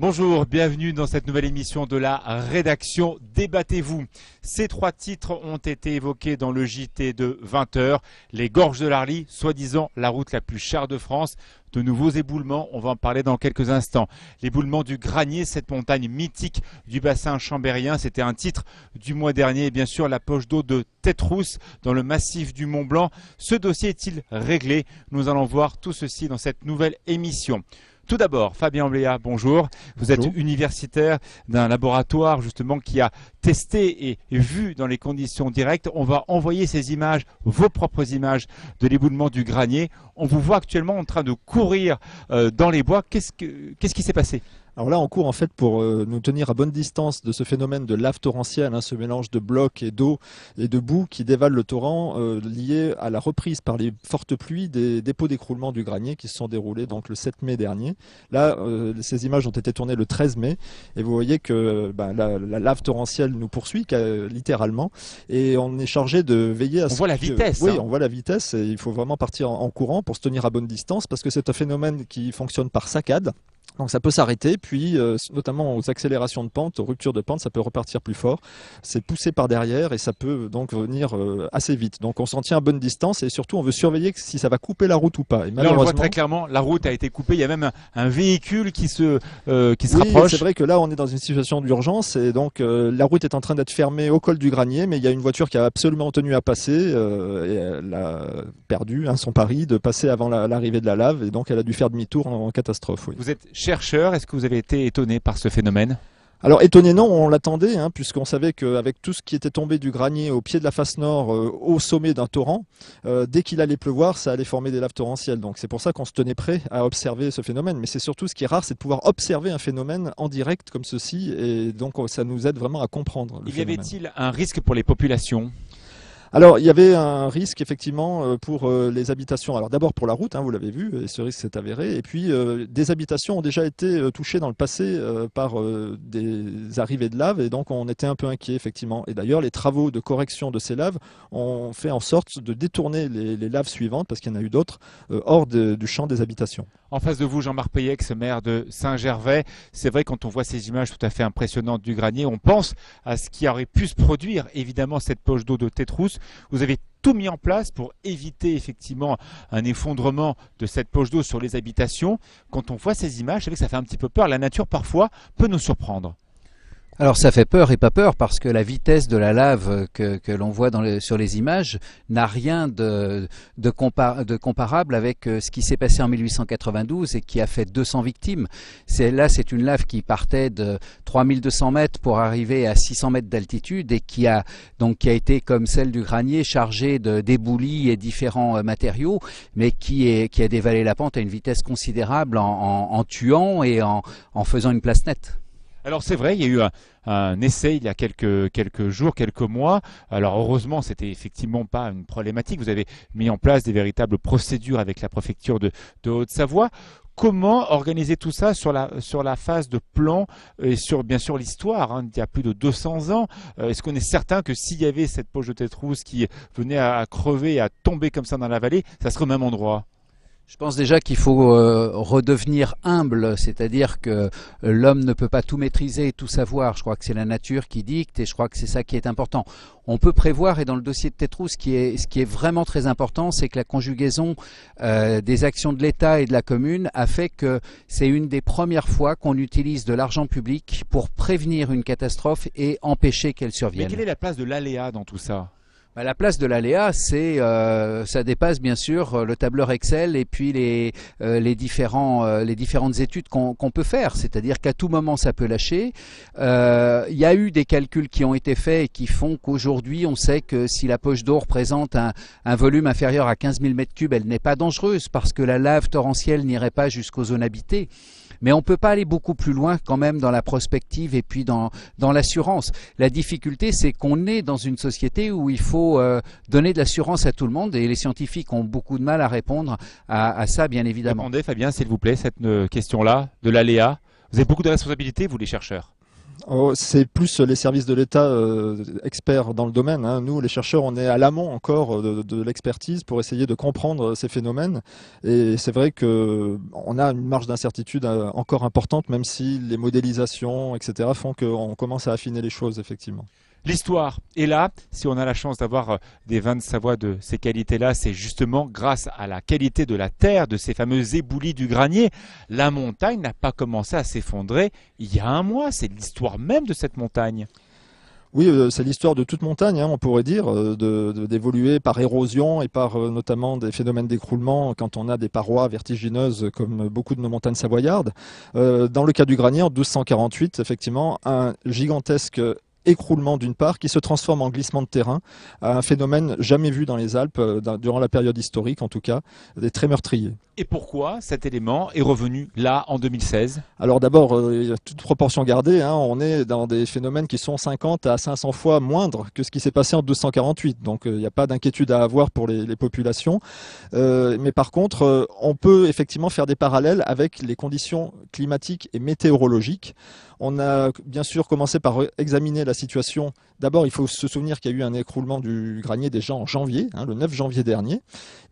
Bonjour, bienvenue dans cette nouvelle émission de la rédaction Débattez-vous. Ces trois titres ont été évoqués dans le JT de 20h. Les gorges de l'Arly, soi-disant la route la plus chère de France. De nouveaux éboulements, on va en parler dans quelques instants. L'éboulement du Granier, cette montagne mythique du bassin chambérien, c'était un titre du mois dernier. Et bien sûr, la poche d'eau de Tête dans le massif du Mont Blanc. Ce dossier est-il réglé Nous allons voir tout ceci dans cette nouvelle émission. Tout d'abord, Fabien Bléa, bonjour. Vous êtes universitaire d'un laboratoire justement qui a testé et vu dans les conditions directes. On va envoyer ces images, vos propres images de l'éboulement du granier. On vous voit actuellement en train de courir euh, dans les bois. Qu'est-ce, que, qu'est-ce qui s'est passé alors là, on court en fait pour euh, nous tenir à bonne distance de ce phénomène de lave torrentielle, hein, ce mélange de blocs et d'eau et de boue qui dévale le torrent, euh, lié à la reprise par les fortes pluies des dépôts d'écroulement du granier qui se sont déroulés donc le 7 mai dernier. Là, euh, ces images ont été tournées le 13 mai et vous voyez que bah, la, lave torrentielle nous poursuit littéralement et on est chargé de veiller à on voit la vitesse. Oui, hein. on voit la vitesse et il faut vraiment partir en, en courant pour se tenir à bonne distance parce que c'est un phénomène qui fonctionne par saccade. Donc ça peut s'arrêter, puis euh, notamment aux accélérations de pente, aux ruptures de pente, ça peut repartir plus fort. C'est poussé par derrière et ça peut euh, donc venir euh, assez vite. Donc on s'en tient à bonne distance et surtout on veut surveiller si ça va couper la route ou pas. Et malheureusement, Là on voit très clairement, la route a été coupée. Il y a même un, véhicule qui se qui se oui, rapproche. C'est vrai que là on est dans une situation d'urgence et donc la route est en train d'être fermée au col du Granier, mais il y a une voiture qui a absolument tenu à passer et elle a perdu hein, son pari de passer avant l'arrivée de la lave et donc elle a dû faire demi-tour en, catastrophe. Vous êtes chez chercheur, est-ce que vous avez été étonné par ce phénomène alors étonné non, on l'attendait, hein, puisqu'on savait qu'avec tout ce qui était tombé du granier au pied de la face nord, euh, au sommet d'un torrent, euh, dès qu'il allait pleuvoir, ça allait former des laves torrentielles. Donc c'est pour ça qu'on se tenait prêt à observer ce phénomène. Mais c'est surtout ce qui est rare, c'est de pouvoir observer un phénomène en direct comme ceci, et donc euh, ça nous aide vraiment à comprendre. Le Il y avait-il un risque pour les populations alors, il y avait un risque effectivement euh, pour euh, les habitations. Alors d'abord pour la route, hein, vous l'avez vu, et ce risque s'est avéré. Et puis, euh, des habitations ont déjà été touchées dans le passé par des arrivées de lave, et donc on était un peu inquiet effectivement. Et d'ailleurs, les travaux de correction de ces laves ont fait en sorte de détourner les, laves suivantes, parce qu'il y en a eu d'autres, hors du champ des habitations. En face de vous, Jean-Marc Payex, maire de Saint-Gervais. C'est vrai, quand on voit ces images tout à fait impressionnantes du granier, on pense à ce qui aurait pu se produire, évidemment, cette poche d'eau de Tétrousse. Vous avez tout mis en place pour éviter effectivement un effondrement de cette poche d'eau sur les habitations. Quand on voit ces images, c'est vrai que ça fait un petit peu peur. La nature, parfois, peut nous surprendre. Alors ça fait peur et pas peur parce que la vitesse de la lave que, l'on voit sur les images n'a rien de, comparable avec euh, ce qui s'est passé en 1892 et qui a fait 200 victimes. Là, c'est une lave qui partait de 3200 mètres pour arriver à 600 mètres d'altitude et qui a, donc, qui a été, comme celle du Granier, chargée d'éboulis et différents euh, matériaux, mais qui, qui a dévalé la pente à une vitesse considérable en, tuant et en, en faisant une place nette. Alors c'est vrai, il y a eu un, essai il y a quelques, quelques jours, quelques mois. Alors heureusement, c'était effectivement pas une problématique. Vous avez mis en place des véritables procédures avec la préfecture de, Haute-Savoie. Comment organiser tout ça sur la, phase de plan et sur bien sûr l'histoire hein, d'il il y a plus de 200 ans euh, Est-ce qu'on est certain que s'il y avait cette poche de tête rousse qui venait à, à crever, à tomber comme ça dans la vallée, ça serait au même endroit je pense déjà qu'il faut euh, redevenir humble, c'est-à-dire que l'homme ne peut pas tout maîtriser et tout savoir. Je crois que c'est la nature qui dicte et je crois que c'est ça qui est important. On peut prévoir, et dans le dossier de Tétrou, ce qui est, ce qui est vraiment très important, c'est que la conjugaison euh, des actions de l'État et de la commune a fait que c'est une des premières fois qu'on utilise de l'argent public pour prévenir une catastrophe et empêcher qu'elle survienne. Mais quelle est la place de l'aléa dans tout ça bah, la place de l'aléa, c'est, euh, ça dépasse bien sûr euh, le tableur Excel et puis les, euh, les, différents, les différentes études qu'on peut faire. C'est-à-dire qu'à tout moment, ça peut lâcher. Il y a eu des calculs qui ont été faits et qui font qu'aujourd'hui, on sait que si la poche d'eau représente un, un, volume inférieur à 15 000 m3, elle n'est pas dangereuse parce que la lave torrentielle n'irait pas jusqu'aux zones habitées. Mais on ne peut pas aller beaucoup plus loin quand même dans la prospective et puis dans, l'assurance. La difficulté, c'est qu'on est dans une société où il faut euh, donner de l'assurance à tout le monde et les scientifiques ont beaucoup de mal à répondre à, à ça, bien évidemment. Répondez, Fabien, s'il vous plaît, cette euh, question-là de l'aléa. Vous avez beaucoup de responsabilités, vous les chercheurs oh, C'est plus les services de l'État euh, experts dans le domaine. Hein. Nous, les chercheurs, on est à l'amont encore euh, de, de l'expertise pour essayer de comprendre euh, ces phénomènes. Et c'est vrai qu'on a une marge d'incertitude encore importante, même si les modélisations, etc., font qu'on commence à affiner les choses, effectivement. L'histoire est là. Si on a la chance d'avoir euh, des vins de Savoie de ces qualités-là, c'est justement grâce à la qualité de la terre, de ces fameux éboulis du granier. La montagne n'a pas commencé à s'effondrer il y a un mois. C'est l'histoire même de cette montagne. Oui, euh, c'est l'histoire de toute montagne, hein, on pourrait dire, euh, d'évoluer par érosion et par notamment des phénomènes d'écroulement quand on a des parois vertigineuses comme beaucoup de nos montagnes savoyardes. dans le cas du Granier, en 1248, effectivement, un gigantesque écroulement d'une part qui se transforme en glissement de terrain, un phénomène jamais vu dans les Alpes euh, durant la période historique en tout cas, des très meurtriers. Et pourquoi cet élément est revenu là en 2016 Alors d'abord, euh, toute proportion gardée, hein. on est dans des phénomènes qui sont 50 à 500 fois moindres que ce qui s'est passé en 248, donc euh, il n'y a pas d'inquiétude à avoir pour les, populations. mais par contre, on peut effectivement faire des parallèles avec les conditions climatiques et météorologiques. On a bien sûr commencé par examiner la situation, d'abord, il faut se souvenir qu'il y a eu un écroulement du granier déjà en janvier, hein, le 9 janvier dernier.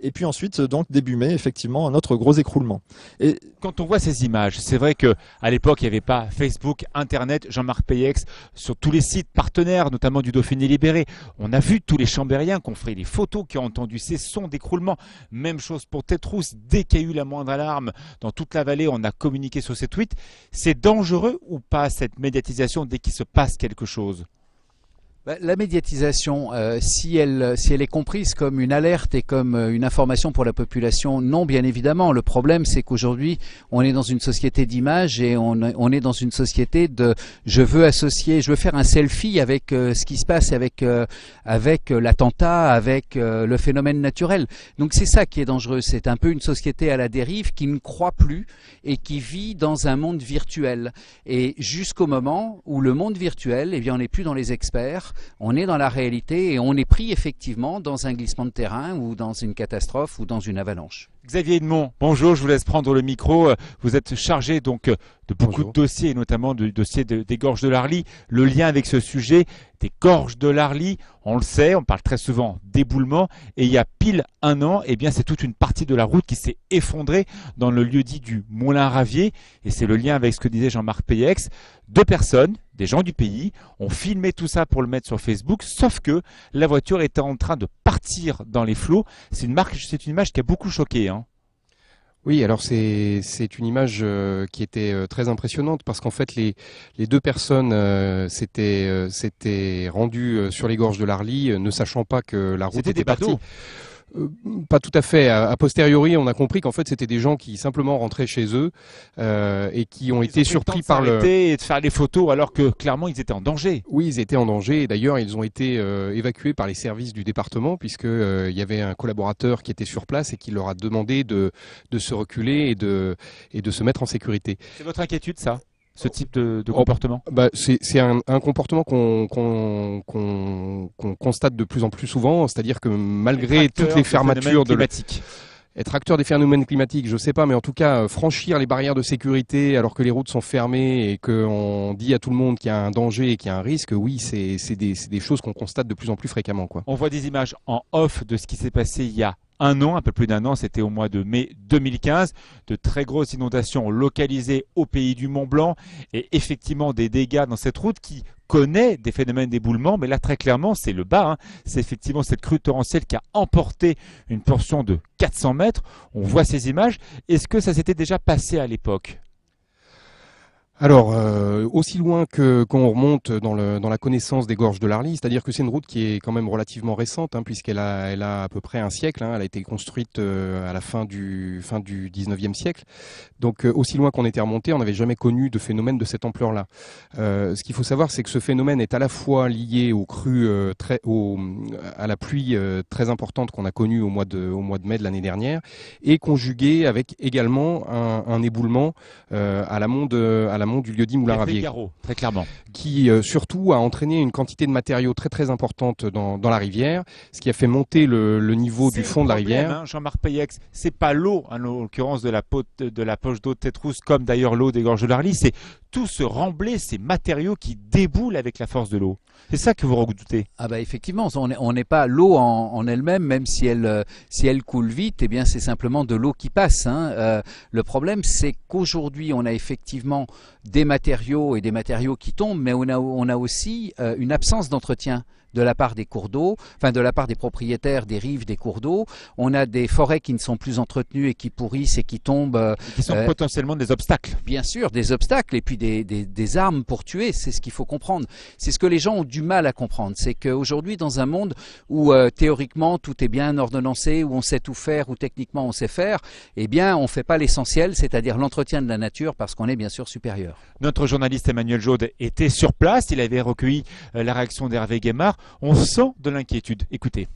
Et puis ensuite, donc, début mai, effectivement, un autre gros écroulement. Et quand on voit ces images, c'est vrai qu'à l'époque, il n'y avait pas Facebook, Internet, Jean-Marc Payex, sur tous les sites partenaires, notamment du Dauphiné libéré. On a vu tous les Chambériens qui ont fait les photos, qui ont entendu ces sons d'écroulement. Même chose pour Tétrousse. Dès qu'il y a eu la moindre alarme dans toute la vallée, on a communiqué sur ces tweets. C'est dangereux ou pas cette médiatisation dès qu'il se passe quelque chose maravilhoso. Bah, la médiatisation, euh, si, elle, si elle est comprise comme une alerte et comme euh, une information pour la population, non, bien évidemment. Le problème, c'est qu'aujourd'hui, on est dans une société d'image et on, est dans une société de je veux associer, je veux faire un selfie avec euh, ce qui se passe, avec, avec l'attentat, avec le phénomène naturel. Donc c'est ça qui est dangereux. C'est un peu une société à la dérive qui ne croit plus et qui vit dans un monde virtuel. Et jusqu'au moment où le monde virtuel, eh bien, on n'est plus dans les experts on est dans la réalité et on est pris effectivement dans un glissement de terrain ou dans une catastrophe ou dans une avalanche. Xavier Edmond, bonjour, je vous laisse prendre le micro. Euh, vous êtes chargé donc euh, de beaucoup de dossiers, notamment du dossier des gorges de l'Arly. Le lien avec ce sujet, des gorges de l'Arly, on le sait, on parle très souvent d'éboulement. Et il y a pile un an, eh bien, c'est toute une partie de la route qui s'est effondrée dans le lieu dit du Moulin Ravier. Et c'est le lien avec ce que disait Jean-Marc Payex. Deux personnes, des gens du pays ont filmé tout ça pour le mettre sur Facebook, sauf que la voiture était en train de partir dans les flots. C'est une c'est une image qui a beaucoup choqué. Hein. Oui, alors c'est une image euh, qui était euh, très impressionnante parce qu'en fait les deux personnes euh, s'étaient rendues sur les gorges de l'Arly, ne sachant pas que la route était, était partie. Euh, pas tout à fait. A, posteriori, on a compris qu'en fait, c'était des gens qui simplement rentraient chez eux euh, et qui ont été surpris par le. et de faire des photos alors que clairement, ils étaient en danger. Oui, ils étaient en danger. d'ailleurs, ils ont été euh, évacués par les services du département puisque il y avait un collaborateur qui était sur place et qui leur a demandé de, de se reculer et de, et de se mettre en sécurité. C'est votre inquiétude, ça ce type de, oh, comportement bah, C'est un, comportement qu'on constate de plus en plus souvent, c'est-à-dire que malgré toutes les fermetures de climatiques Être acteur des phénomènes climatiques, je sais pas, mais en tout cas, euh, franchir les barrières de sécurité alors que les routes sont fermées et qu'on dit à tout le monde qu'il y a un danger et qu'il y a un risque, oui, c'est des, choses qu'on constate de plus en plus fréquemment. Quoi. On voit des images en off de ce qui s'est passé il y a un an, un peu plus d'un an, c'était au mois de mai 2015, de très grosses inondations localisées au pays du Mont Blanc et effectivement des dégâts dans cette route qui connaît des phénomènes d'éboulement, mais là très clairement c'est le bas, hein. c'est effectivement cette crue torrentielle qui a emporté une portion de 400 mètres, on voit ces images, est-ce que ça s'était déjà passé à l'époque alors, euh, aussi loin que qu'on remonte dans, la connaissance des gorges de l'Arly, c'est-à-dire que c'est une route qui est quand même relativement récente, hein, puisqu'elle a, elle a à peu près un siècle. Hein. elle a été construite euh, à la fin du fin du 19e siècle. Donc, euh, aussi loin qu'on était remonté, on n'avait jamais connu de phénomène de cette ampleur-là. ce qu'il faut savoir, c'est que ce phénomène est à la fois lié aux crues très à la pluie très importante qu'on a connue au mois de au mois de mai de l'année dernière, et conjugué avec également un, éboulement à la monde à la du lieu-dit Moulin-Ravier. Très clairement. Qui euh, surtout a entraîné une quantité de matériaux très très importante dans, dans la rivière, ce qui a fait monter le, le niveau du fond de la rivière. Hein, Jean-Marc Payex, c'est pas l'eau, en l'occurrence de la, de la poche d'eau de Tétrousse, comme d'ailleurs l'eau des gorges de l'Arly, c'est tout ce remblai, ces matériaux qui déboulent avec la force de l'eau. C'est ça que vous redoutez Ah bah effectivement, on n'est pas l'eau en, elle-même, même si elle, euh, si elle coule vite, eh bien c'est simplement de l'eau qui passe. Hein. Euh, le problème, c'est qu'aujourd'hui, on a effectivement des matériaux et des matériaux qui tombent, mais on a, on a aussi euh, une absence d'entretien de la part des cours d'eau, enfin de la part des propriétaires des rives des cours d'eau. On a des forêts qui ne sont plus entretenues et qui pourrissent et qui tombent. Euh, qui sont euh, potentiellement des obstacles. Bien sûr, des obstacles et puis des, armes pour tuer. C'est ce qu'il faut comprendre. C'est ce que les gens ont du mal à comprendre. C'est qu'aujourd'hui, dans un monde où euh, théoriquement tout est bien ordonnancé, où on sait tout faire, où techniquement on sait faire, eh bien, on ne fait pas l'essentiel, c'est-à-dire l'entretien de la nature, parce qu'on est bien sûr supérieur. Notre journaliste Emmanuel Jaude était sur place. Il avait recueilli la réaction d'Hervé Guémard on sent de l'inquiétude. Écoutez.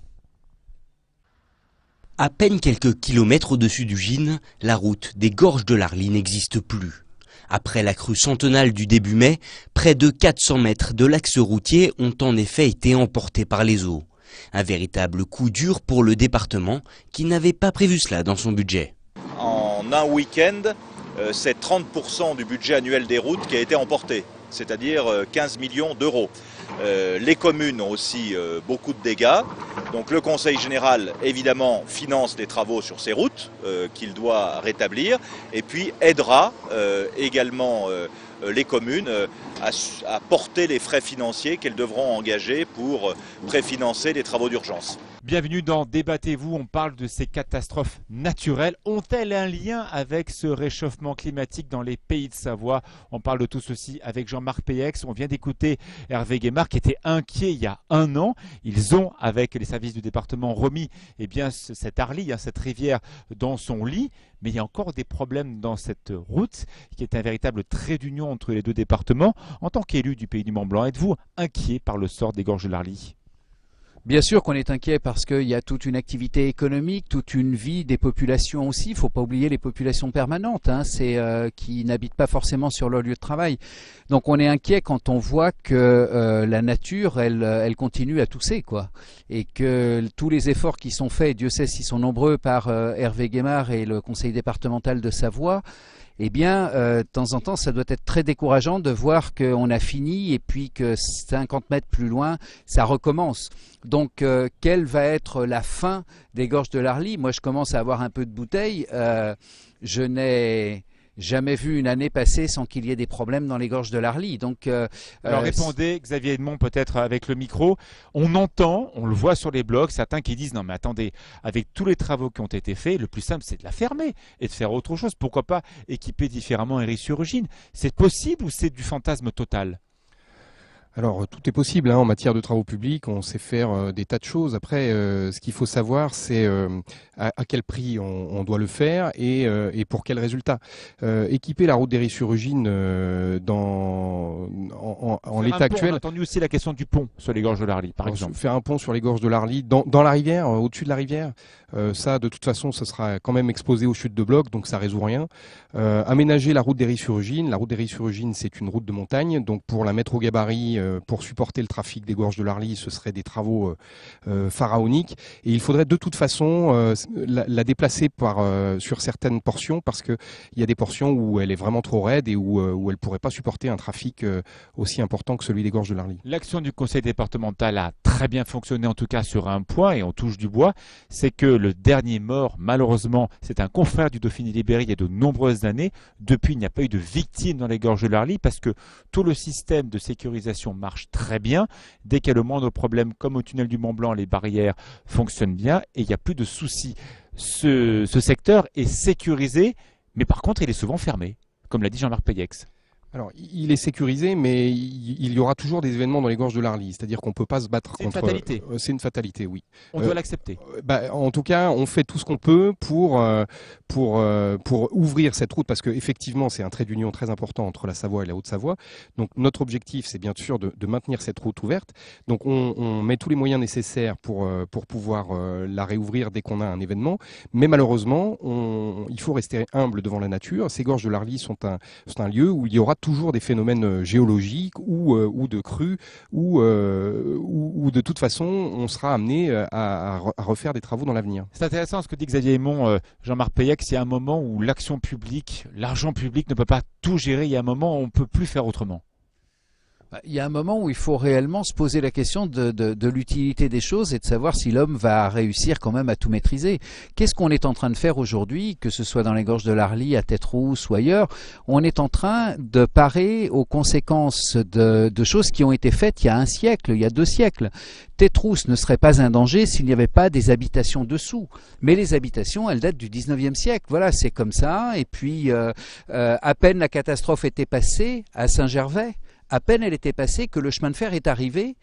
À peine quelques kilomètres au-dessus du Gine, la route des gorges de l'Arly n'existe plus. Après la crue centenale du début mai, près de 400 mètres de l'axe routier ont en effet été emportés par les eaux. Un véritable coup dur pour le département qui n'avait pas prévu cela dans son budget. En un week-end, euh, c'est 30% du budget annuel des routes qui a été emporté, c'est-à-dire 15 euh, millions d'euros. Euh, les communes ont aussi euh, beaucoup de dégâts. Donc le Conseil général, évidemment, finance les travaux sur ces routes euh, qu'il doit rétablir et puis aidera également les communes à, à porter les frais financiers qu'elles devront engager pour préfinancer les travaux d'urgence. Bienvenue dans Débattez-vous, on parle de ces catastrophes naturelles. Ont-elles un lien avec ce réchauffement climatique dans les pays de Savoie On parle de tout ceci avec Jean-Marc Payex. On vient d'écouter Hervé Guémard qui était inquiet il y a un an. Ils ont, avec les services du département, remis eh bien, cette Arlie, hein, cette rivière, dans son lit. Mais il y a encore des problèmes dans cette route qui est un véritable trait d'union entre les deux départements. En tant qu'élu du pays du Mont-Blanc, êtes-vous inquiet par le sort des gorges de l'Arly Bien sûr qu'on est inquiet parce qu'il y a toute une activité économique, toute une vie des populations aussi. Il faut pas oublier les populations permanentes, hein, euh, qui n'habitent pas forcément sur leur lieu de travail. Donc on est inquiet quand on voit que euh, la nature, elle, continue à tousser, quoi, et que tous les efforts qui sont faits, Dieu sait s'ils sont nombreux par euh, Hervé Guémard et le Conseil départemental de Savoie eh bien, euh, de temps en temps, ça doit être très décourageant de voir qu'on a fini et puis que 50 mètres plus loin, ça recommence. Donc, euh, quelle va être la fin des gorges de l'Arly Moi, je commence à avoir un peu de bouteille. Euh, je n'ai jamais vu une année passer sans qu'il y ait des problèmes dans les gorges de l'Arly. Donc, euh, Alors euh, répondez, Xavier Edmond, peut-être avec le micro. On entend, on le voit sur les blogs, certains qui disent non mais attendez, avec tous les travaux qui ont été faits, le plus simple c'est de la fermer et de faire autre chose. Pourquoi pas équiper différemment sur C'est possible ou c'est du fantasme total alors euh, tout est possible hein. en matière de travaux publics, on sait faire euh, des tas de choses. Après, euh, ce qu'il faut savoir, c'est à, quel prix on, doit le faire et, pour quel résultat. équiper la route des sur dans en, l'état actuel. On a entendu aussi la question du pont sur les gorges de l'Arly, par exemple. Faire un pont sur les gorges de l'Arly, dans, dans, la rivière, au-dessus de la rivière, ça de toute façon, ça sera quand même exposé aux chutes de blocs, donc ça résout rien. aménager la route des sur la route des sur c'est une route de montagne, donc pour la mettre au gabarit euh, pour supporter le trafic des gorges de l'Arly, ce serait des travaux euh, euh, pharaoniques. Et il faudrait de toute façon la, déplacer par, sur certaines portions parce qu'il y a des portions où elle est vraiment trop raide et où, où elle ne pourrait pas supporter un trafic aussi important que celui des gorges de l'Arly. L'action du conseil départemental a très bien fonctionné en tout cas sur un point et on touche du bois, c'est que le dernier mort, malheureusement, c'est un confrère du Dauphiné libéré il y a de nombreuses années. Depuis, il n'y a pas eu de victime dans les gorges de l'Arly parce que tout le système de sécurisation marche très bien. Dès qu'il y a le moindre problème, comme au tunnel du Mont Blanc, les barrières fonctionnent bien et il n'y a plus de soucis. Ce, ce secteur est sécurisé, mais par contre, il est souvent fermé, comme l'a dit Jean-Marc Payex alors, il est sécurisé, mais il y aura toujours des événements dans les gorges de l'Arly. C'est-à-dire qu'on ne peut pas se battre contre. C'est une fatalité. Euh, c'est une fatalité, oui. On doit euh, l'accepter. Euh, bah, en tout cas, on fait tout ce qu'on peut pour, pour, pour ouvrir cette route, parce qu'effectivement, c'est un trait d'union très important entre la Savoie et la Haute-Savoie. Donc, notre objectif, c'est bien sûr de, de, maintenir cette route ouverte. Donc, on, met tous les moyens nécessaires pour, pour pouvoir la réouvrir dès qu'on a un événement. Mais malheureusement, il faut rester humble devant la nature. Ces gorges de l'Arly sont un, sont un lieu où il y aura toujours des phénomènes euh, géologiques euh, ou, de crues euh, ou, ou, de toute façon on sera amené à, refaire des travaux dans l'avenir. C'est intéressant ce que dit Xavier Aimon. Jean-Marc Payac, c'est un moment où l'action publique, l'argent public ne peut pas tout gérer, il y a un moment où on ne peut plus faire autrement. Bah, il y a un moment où il faut réellement se poser la question de, de, de l'utilité des choses et de savoir si l'homme va réussir quand même à tout maîtriser. Qu'est-ce qu'on est en train de faire aujourd'hui, que ce soit dans les gorges de l'Arly, à Tête ou ailleurs On est en train de parer aux conséquences de, de, choses qui ont été faites il y a un siècle, il y a deux siècles. Tête ne serait pas un danger s'il n'y avait pas des habitations dessous. Mais les habitations, elles datent du 19e siècle. Voilà, c'est comme ça. Et puis, euh, euh, à peine la catastrophe était passée à Saint-Gervais. À peine elle était passée que le chemin de fer est arrivé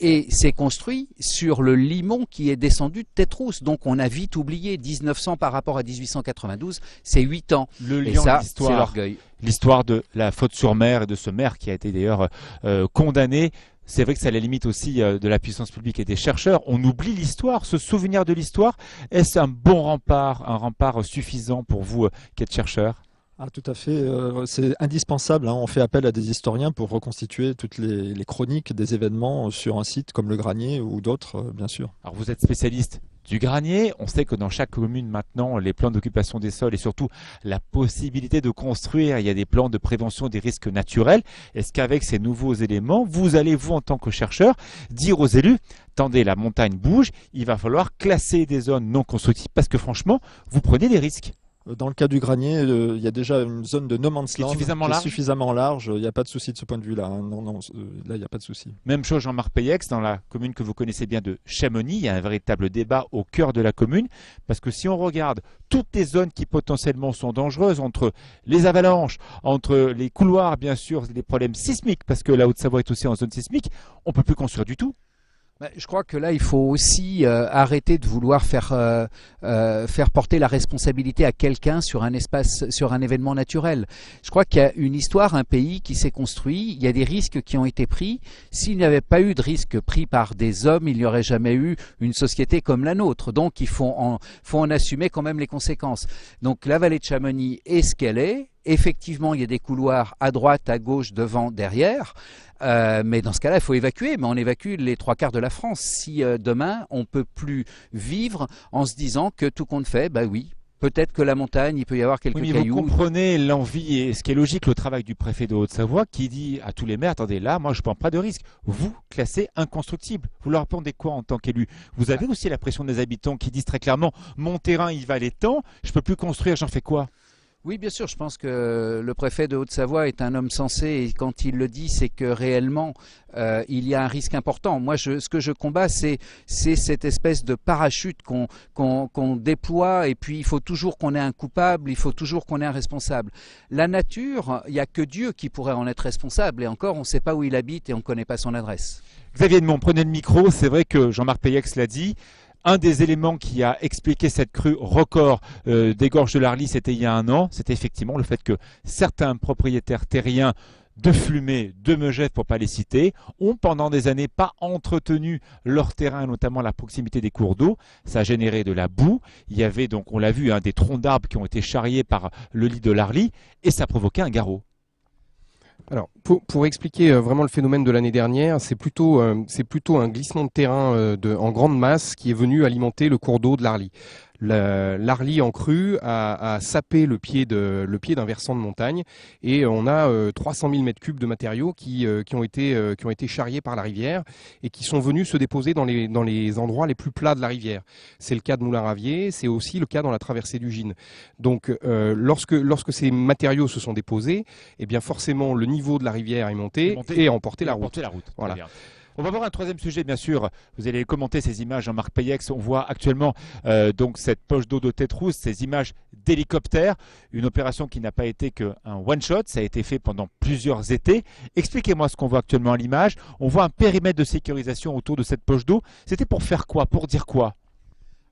et s'est construit sur le limon qui est descendu de tête Donc on a vite oublié 1900 par rapport à 1892, c'est 8 ans. Le et l'orgueil. L'histoire de la faute sur mer et de ce maire qui a été d'ailleurs euh, condamné. C'est vrai que ça la limite aussi euh, de la puissance publique et des chercheurs. On oublie l'histoire, ce souvenir de l'histoire. Est-ce un bon rempart, un rempart suffisant pour vous euh, qui êtes chercheur ah, tout à fait. Euh, c'est indispensable. Hein. On fait appel à des historiens pour reconstituer toutes les, chroniques des événements sur un site comme le Granier ou d'autres, euh, bien sûr. Alors, vous êtes spécialiste du Granier. On sait que dans chaque commune maintenant, les plans d'occupation des sols et surtout la possibilité de construire, il y a des plans de prévention des risques naturels. Est-ce qu'avec ces nouveaux éléments, vous allez, vous, en tant que chercheur, dire aux élus, attendez, la montagne bouge, il va falloir classer des zones non constructives parce que franchement, vous prenez des risques euh, dans le cas du granier, euh, il y a déjà une zone de no man's land suffisamment large. Il n'y a pas de souci de ce point de vue-là. Hein. Non, non, euh, là, il n'y a pas de souci. Même chose, Jean-Marc Payex, dans la commune que vous connaissez bien de Chamonix, il y a un véritable débat au cœur de la commune. Parce que si on regarde toutes les zones qui potentiellement sont dangereuses, entre les avalanches, entre les couloirs, bien sûr, les problèmes sismiques, parce que la Haute-Savoie est aussi en zone sismique, on ne peut plus construire du tout. Bah, je crois que là, il faut aussi euh, arrêter de vouloir faire, euh, euh, faire porter la responsabilité à quelqu'un sur un espace, sur un événement naturel. Je crois qu'il y a une histoire, un pays qui s'est construit, il y a des risques qui ont été pris. S'il n'y avait pas eu de risques pris par des hommes, il n'y aurait jamais eu une société comme la nôtre. Donc, il faut en, faut en assumer quand même les conséquences. Donc, la vallée de Chamonix est ce qu'elle est, Effectivement, il y a des couloirs à droite, à gauche, devant, derrière. Euh, mais dans ce cas-là, il faut évacuer. Mais on évacue les trois quarts de la France. Si euh, demain, on ne peut plus vivre en se disant que tout compte fait, bah oui, peut-être que la montagne, il peut y avoir quelques oui, mais Vous comprenez l'envie et ce qui est logique, le travail du préfet de Haute-Savoie qui dit à tous les maires attendez, là, moi, je ne prends pas de risque. Vous classez inconstructible. Vous leur répondez quoi en tant qu'élu Vous avez ah. aussi la pression des habitants qui disent très clairement mon terrain, il valait tant, je ne peux plus construire, j'en fais quoi oui, bien sûr, je pense que le préfet de Haute-Savoie est un homme sensé et quand il le dit, c'est que réellement, euh, il y a un risque important. Moi, ce que je combats, c'est cette espèce de parachute qu'on déploie et puis il faut toujours qu'on ait un coupable, il faut toujours qu'on ait un responsable. La nature, il n'y a que Dieu qui pourrait en être responsable et encore, on ne sait pas où il habite et on ne connaît pas son adresse. Xavier Edmond, prenez le micro, c'est vrai que Jean-Marc Payex l'a dit, un des éléments qui a expliqué cette crue record euh, des gorges de l'Arly, c'était il y a un an, c'était effectivement le fait que certains propriétaires terriens de fumée, de Megève, pour pas les citer, ont pendant des années pas entretenu leur terrain, notamment la proximité des cours d'eau. Ça a généré de la boue. Il y avait donc, on l'a vu, hein, des troncs d'arbres qui ont été charriés par le lit de l'Arly et ça provoquait un garrot. Alors, pour, expliquer euh, vraiment le phénomène de l'année dernière, c'est plutôt, euh, plutôt un glissement de terrain euh, de, en grande masse qui est venu alimenter le cours d'eau de l'Arly. L'Arly en crue a, sapé le pied d'un versant de montagne et on a 300 000 mètres cubes de matériaux qui, qui ont été qui ont été charriés par la rivière et qui sont venus se déposer dans les dans les endroits les plus plats de la rivière. C'est le cas de Moulin-Ravier, c'est aussi le cas dans la traversée du Gine. Donc lorsque lorsque ces matériaux se sont déposés, eh bien forcément le niveau de la rivière est et emporter la, route. On va voir un troisième sujet, bien sûr. Vous allez commenter ces images, en marc Payex. On voit actuellement euh, donc cette poche d'eau de tête rousse, ces images d'hélicoptères. Une opération qui n'a pas été qu'un one-shot. Ça a été fait pendant plusieurs étés. Expliquez-moi ce qu'on voit actuellement à l'image. On voit un périmètre de sécurisation autour de cette poche d'eau. C'était pour faire quoi Pour dire quoi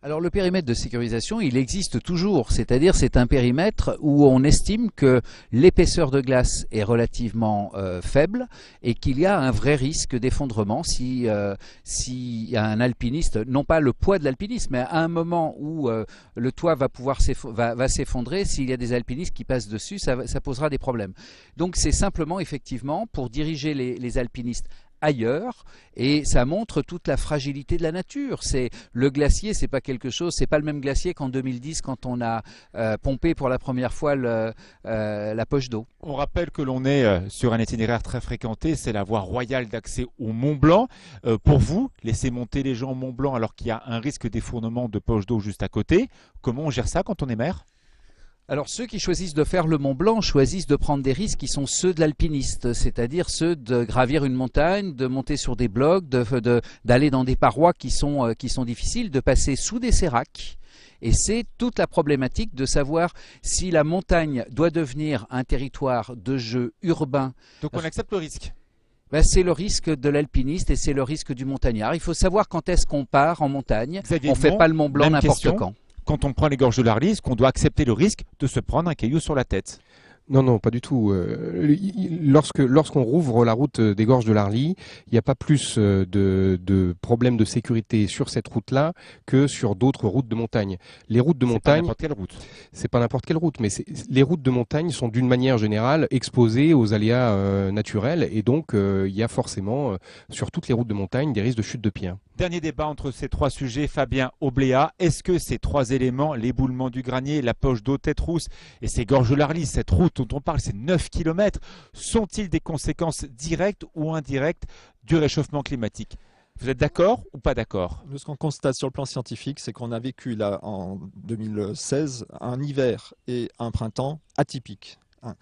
alors le périmètre de sécurisation, il existe toujours, c'est-à-dire c'est un périmètre où on estime que l'épaisseur de glace est relativement euh, faible et qu'il y a un vrai risque d'effondrement si, euh, si un alpiniste, non pas le poids de l'alpiniste, mais à un moment où euh, le toit va pouvoir s'effondrer, s'il y a des alpinistes qui passent dessus, ça, posera des problèmes. Donc c'est simplement effectivement pour diriger les alpinistes ailleurs et ça montre toute la fragilité de la nature. C'est le glacier, c'est pas quelque chose, c'est pas le même glacier qu'en 2010 quand on a euh, pompé pour la première fois euh, la poche d'eau. On rappelle que l'on est euh, sur un itinéraire très fréquenté, c'est la voie royale d'accès au Mont Blanc. pour vous, laisser monter les gens au Mont Blanc alors qu'il y a un risque d'effournement de poche d'eau juste à côté, comment on gère ça quand on est maire alors ceux qui choisissent de faire le Mont Blanc choisissent de prendre des risques qui sont ceux de l'alpiniste, c'est-à-dire ceux de gravir une montagne, de monter sur des blocs, d'aller dans des parois qui sont, euh, qui sont difficiles, de passer sous des séracs. Et c'est toute la problématique de savoir si la montagne doit devenir un territoire de jeu urbain. Donc on accepte le risque ben, c'est le risque de l'alpiniste et c'est le risque du montagnard. Il faut savoir quand est-ce qu'on part en montagne. on ne fait pas le Mont Blanc n'importe quand quand on prend les gorges de est-ce qu'on doit accepter le risque de se prendre un caillou sur la tête. Non, non, pas du tout. Euh, lorsque lorsqu'on rouvre la route euh, des gorges de l'Arly, il n'y a pas plus euh, de, problèmes de sécurité sur cette route-là que sur d'autres routes de montagne. Les routes de montagne, n'importe quelle route. C'est pas n'importe quelle route, mais les routes de montagne sont d'une manière générale exposées aux aléas naturels et donc il y a forcément sur toutes les routes de montagne des risques de chute de pierre. Dernier débat entre ces trois sujets, Fabien Obléa. Est-ce que ces trois éléments, l'éboulement du granier, la poche d'eau tête rousse et ces gorges l'Arlis, cette route dont on parle, ces 9 km, sont-ils des conséquences directes ou indirectes du réchauffement climatique vous êtes d'accord ou pas d'accord Ce qu'on constate sur le plan scientifique, c'est qu'on a vécu en 2016 un hiver et un printemps atypiques. Hein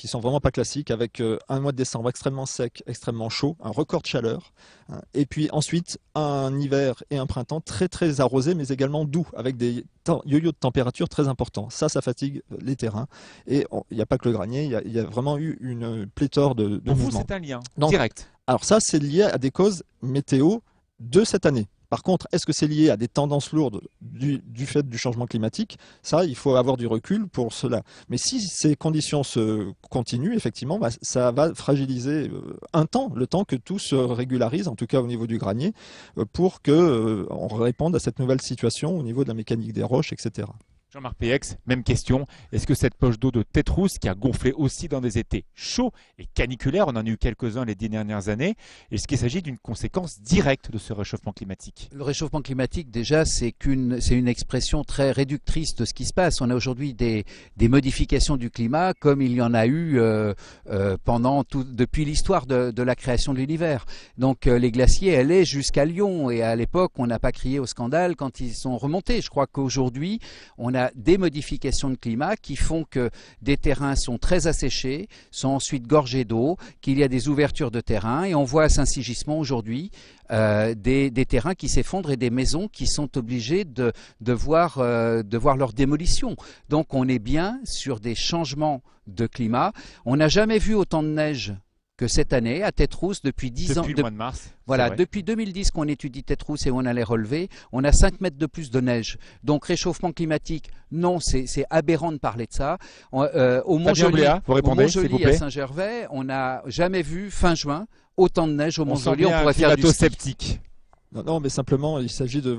qui sont vraiment pas classiques, avec euh, un mois de décembre extrêmement sec, extrêmement chaud, un record de chaleur, hein. et puis ensuite un hiver et un printemps très très arrosés, mais également doux, avec des yo-yo de température très importants. Ça, ça fatigue les terrains. Et il n'y a pas que le granier, il y, a vraiment eu une pléthore de, de Pour vous, c'est un lien direct. Alors ça, c'est lié à des causes météo de cette année. Par contre, est-ce que c'est lié à des tendances lourdes du, fait du changement climatique Ça, il faut avoir du recul pour cela. Mais si ces conditions se continuent, effectivement, bah, ça va fragiliser euh, un temps, le temps que tout se régularise, en tout cas au niveau du granier, euh, pour qu'on euh, réponde à cette nouvelle situation au niveau de la mécanique des roches, etc. Jean-Marc PX, même question. Est-ce que cette poche d'eau de Tétrousse, qui a gonflé aussi dans des étés chauds et caniculaires, on en a eu quelques-uns les dix dernières années, est-ce qu'il s'agit d'une conséquence directe de ce réchauffement climatique Le réchauffement climatique, déjà, c'est une, une expression très réductrice de ce qui se passe. On a aujourd'hui des, modifications du climat comme il y en a eu euh, euh, pendant tout, depuis l'histoire de, la création de l'univers. Donc euh, les glaciers allaient jusqu'à Lyon et à l'époque, on n'a pas crié au scandale quand ils sont remontés. Je crois qu'aujourd'hui, on a des modifications de climat qui font que des terrains sont très asséchés, sont ensuite gorgés d'eau, qu'il y a des ouvertures de terrain. Et on voit à Saint-Sigismond aujourd'hui euh, des, terrains qui s'effondrent et des maisons qui sont obligées de, de, voir, euh, de voir leur démolition. Donc on est bien sur des changements de climat. On n'a jamais vu autant de neige que cette année, à tête rousse, depuis 10 ans. Depuis mars. Voilà, depuis 2010 qu'on étudie tête rousse et on allait relever, on a 5 mètres de plus de neige. Donc réchauffement climatique, non, c'est aberrant de parler de ça. Euh, au Mont-Joli, à Saint-Gervais, on n'a jamais vu fin juin autant de neige au Mont-Joli. On, on pourrait faire du sceptique. Non, non, mais simplement, il s'agit de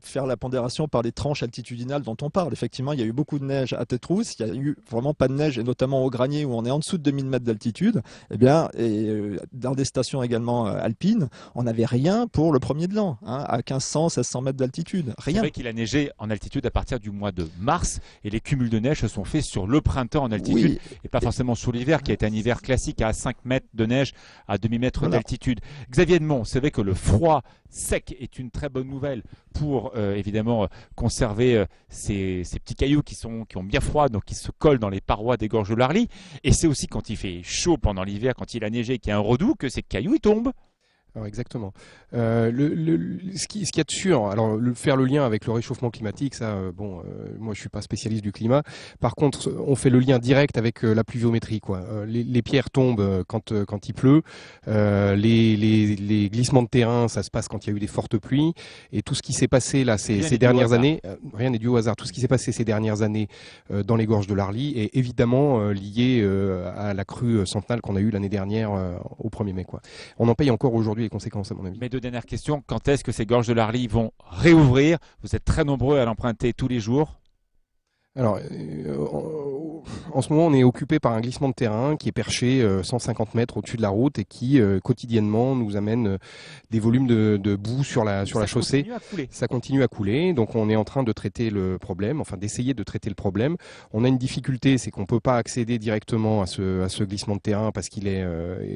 faire la pondération par les tranches altitudinales dont on parle. Effectivement, il y a eu beaucoup de neige à Tétrousse, il n'y a eu vraiment pas de neige, et notamment au Granier où on est en dessous de 2000 mètres d'altitude. Eh bien, et euh, dans des stations également euh, alpines, on n'avait rien pour le premier de l'an, hein, à 1500, 1600 mètres d'altitude. Rien. C'est vrai qu'il a neigé en altitude à partir du mois de mars, et les cumuls de neige se sont faits sur le printemps en altitude, et pas forcément sous l'hiver, qui a été un hiver classique à 5 mètres de neige, à demi-mètre d'altitude. Xavier Edmond, c'est vrai que le froid, sec est une très bonne nouvelle pour euh, évidemment euh, conserver euh, ces, petits cailloux qui, sont, ont bien froid, donc qui se collent dans les parois des gorges de l'Arly. Et c'est aussi quand il fait chaud pendant l'hiver, quand il a neigé, qu'il y a un redout, que ces cailloux ils tombent exactement. Euh, ce qu'il y a de sûr, alors faire le lien avec le réchauffement climatique, ça, euh, bon, euh, moi je suis pas spécialiste du climat. Par contre, on fait le lien direct avec la pluviométrie, quoi. Les, pierres tombent quand il pleut, les, glissements de terrain, ça se passe quand il y a eu des fortes pluies, et tout ce qui s'est passé là ces, dernières années, rien n'est dû au hasard. Tout ce qui s'est passé ces dernières années dans les gorges de l'Arly est évidemment lié à la crue centenale qu'on a eue l'année dernière au 1er mai, quoi. On en paye encore aujourd'hui les conséquences, à mon avis. Mes deux dernières questions. Quand est-ce que ces gorges de l'Arly vont réouvrir Vous êtes très nombreux à l'emprunter tous les jours. Alors, euh, en ce moment, on est occupé par un glissement de terrain qui est perché 150 euh, mètres au-dessus de la route et qui euh, quotidiennement nous amène euh, des volumes de, boue sur la sur la chaussée. ça continue à couler. Donc on est en train de traiter le problème, enfin d'essayer de traiter le problème. On a une difficulté, c'est qu'on ne peut pas accéder directement à ce glissement de terrain parce qu'il est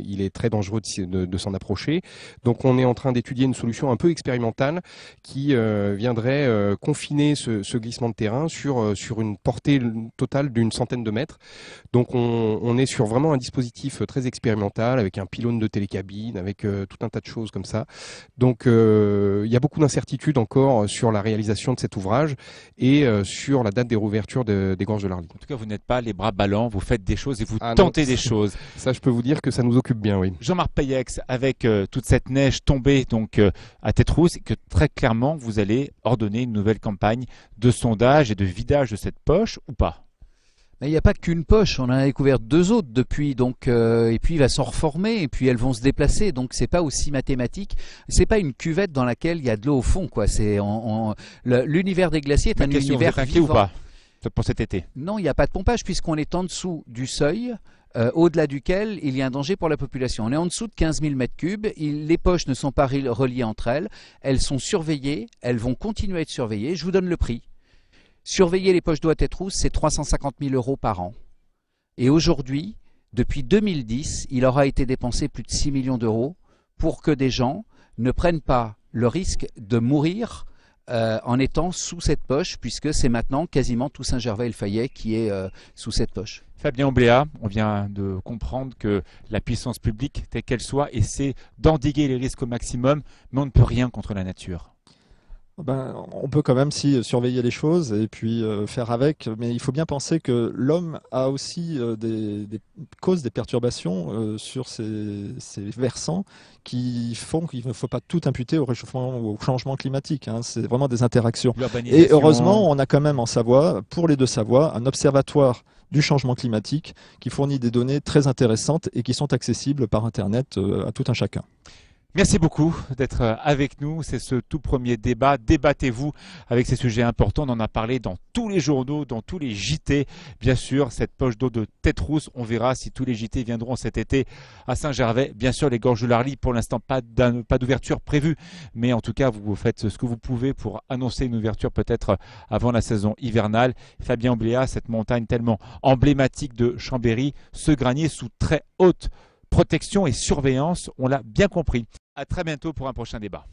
il est très dangereux de, s'en approcher. Donc on est en train d'étudier une solution un peu expérimentale qui viendrait confiner ce, ce glissement de terrain sur sur une portée totale d'une centaine de mètres. Donc on, est sur vraiment un dispositif euh, très expérimental avec un pylône de télécabine, avec euh, tout un tas de choses comme ça. Donc euh, il y a beaucoup d'incertitudes encore sur la réalisation de cet ouvrage et sur la date des rouvertures des gorges de l'Arly. En tout cas, vous n'êtes pas les bras ballants, vous faites des choses et vous ah tentez des choses. Ça, je peux vous dire que ça nous occupe bien, oui. Jean-Marc Payex, avec toute cette neige tombée donc à tête rousse, que très clairement vous allez ordonner une nouvelle campagne de sondage et de vidage de cette poche ou pas il n'y a pas qu'une poche, on en a découvert deux autres depuis, donc euh, et puis il va s'en reformer, et puis elles vont se déplacer, donc c'est pas aussi mathématique. C'est pas une cuvette dans laquelle il y a de l'eau au fond, quoi. C'est l'univers des glaciers est un univers vous êtes ou pas pour cet été Non, il n'y a pas de pompage puisqu'on est en dessous du seuil. Euh, au-delà duquel il y a un danger pour la population. On est en dessous de 15 000 m3, les poches ne sont pas reliées entre elles, elles sont surveillées, elles vont continuer à être surveillées. Je vous donne le prix. Surveiller les poches d'eau à tête rousse, c'est 350 000 euros par an. Et aujourd'hui, depuis 2010, il aura été dépensé plus de 6 millions d'euros pour que des gens ne prennent pas le risque de mourir euh, en étant sous cette poche, puisque c'est maintenant quasiment tout Saint-Gervais et Fayet qui est euh, sous cette poche. Fabien Ombléa, on vient de comprendre que la puissance publique, telle qu'elle soit, essaie d'endiguer les risques au maximum, mais on ne peut rien contre la nature. Ben, on peut quand même si euh, surveiller les choses et puis euh, faire avec, mais il faut bien penser que l'homme a aussi euh, des, causes des perturbations sur ces, versants qui font qu'il ne faut pas tout imputer au réchauffement ou au changement climatique. Hein. C'est vraiment des interactions. Et heureusement, on a quand même en Savoie, pour les deux Savoies, un observatoire du changement climatique qui fournit des données très intéressantes et qui sont accessibles par Internet à tout un chacun. Merci beaucoup d'être euh, avec nous. C'est ce tout premier débat. Débattez-vous avec ces sujets importants. On en a parlé dans tous les journaux, dans tous les JT. Bien sûr, cette poche d'eau de tête rousse, on verra si tous les JT viendront cet été à Saint-Gervais. Bien sûr, les gorges de l'Arly, pour l'instant, pas d'ouverture prévue. Mais en tout cas, vous faites ce que vous pouvez pour annoncer une ouverture peut-être avant la saison hivernale. Fabien Ombléa, cette montagne tellement emblématique de Chambéry, ce granier sous très haute protection et surveillance, on l'a bien compris. À très bientôt pour un prochain débat.